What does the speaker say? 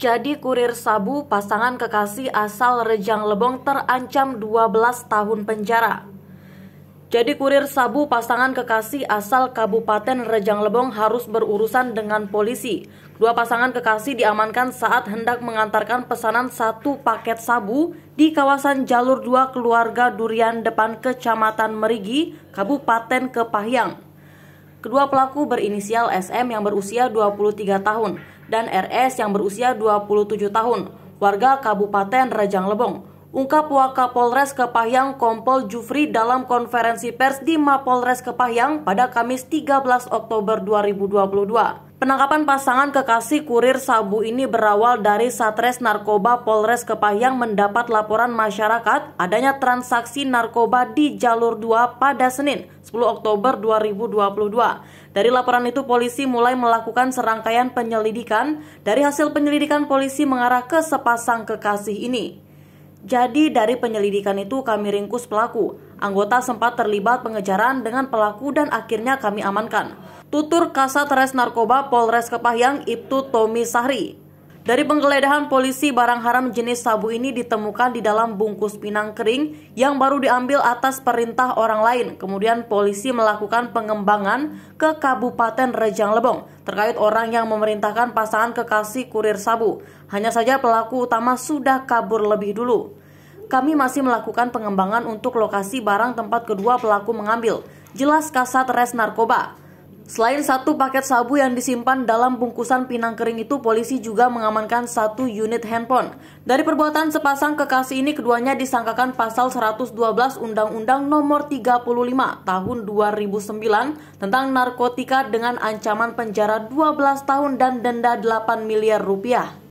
jadi kurir sabu pasangan kekasih asal Rejang Lebong terancam 12 tahun penjara. Jadi kurir sabu pasangan kekasih asal Kabupaten Rejang Lebong harus berurusan dengan polisi. Dua pasangan kekasih diamankan saat hendak mengantarkan pesanan satu paket sabu di kawasan Jalur 2 Keluarga Durian depan Kecamatan Merigi, Kabupaten Kepahyang. Kedua pelaku berinisial SM yang berusia 23 tahun dan RS yang berusia 27 tahun, warga Kabupaten Rejang Lebong. Ungkap Wakapolres Kepahyang Kompol Jufri dalam konferensi pers di Mapolres Kepahyang pada Kamis 13 Oktober 2022. Penangkapan pasangan kekasih kurir sabu ini berawal dari Satres Narkoba Polres Kepahyang mendapat laporan masyarakat adanya transaksi narkoba di jalur 2 pada Senin 10 Oktober 2022. Dari laporan itu polisi mulai melakukan serangkaian penyelidikan. Dari hasil penyelidikan polisi mengarah ke sepasang kekasih ini. Jadi dari penyelidikan itu kami ringkus pelaku. Anggota sempat terlibat pengejaran dengan pelaku dan akhirnya kami amankan. Tutur Kasat Res Narkoba Polres Kepahyang Ibtu Tommy Sahri. Dari penggeledahan polisi, barang haram jenis sabu ini ditemukan di dalam bungkus pinang kering yang baru diambil atas perintah orang lain. Kemudian polisi melakukan pengembangan ke Kabupaten Rejang Lebong terkait orang yang memerintahkan pasangan kekasih kurir sabu. Hanya saja pelaku utama sudah kabur lebih dulu. Kami masih melakukan pengembangan untuk lokasi barang tempat kedua pelaku mengambil. Jelas kasat res narkoba. Selain satu paket sabu yang disimpan dalam bungkusan pinang kering itu, polisi juga mengamankan satu unit handphone. Dari perbuatan sepasang kekasih ini, keduanya disangkakan pasal 112 Undang-Undang Nomor 35 Tahun 2009 tentang narkotika dengan ancaman penjara 12 tahun dan denda 8 miliar rupiah.